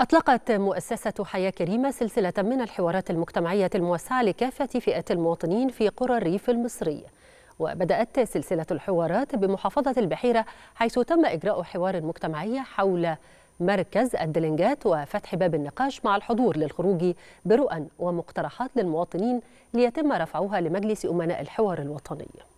أطلقت مؤسسة حياة كريمة سلسلة من الحوارات المجتمعية الموسعة لكافة فئات المواطنين في قرى الريف المصري وبدأت سلسلة الحوارات بمحافظة البحيرة حيث تم إجراء حوار مجتمعي حول مركز الدلنجات وفتح باب النقاش مع الحضور للخروج برؤى ومقترحات للمواطنين ليتم رفعها لمجلس أمناء الحوار الوطني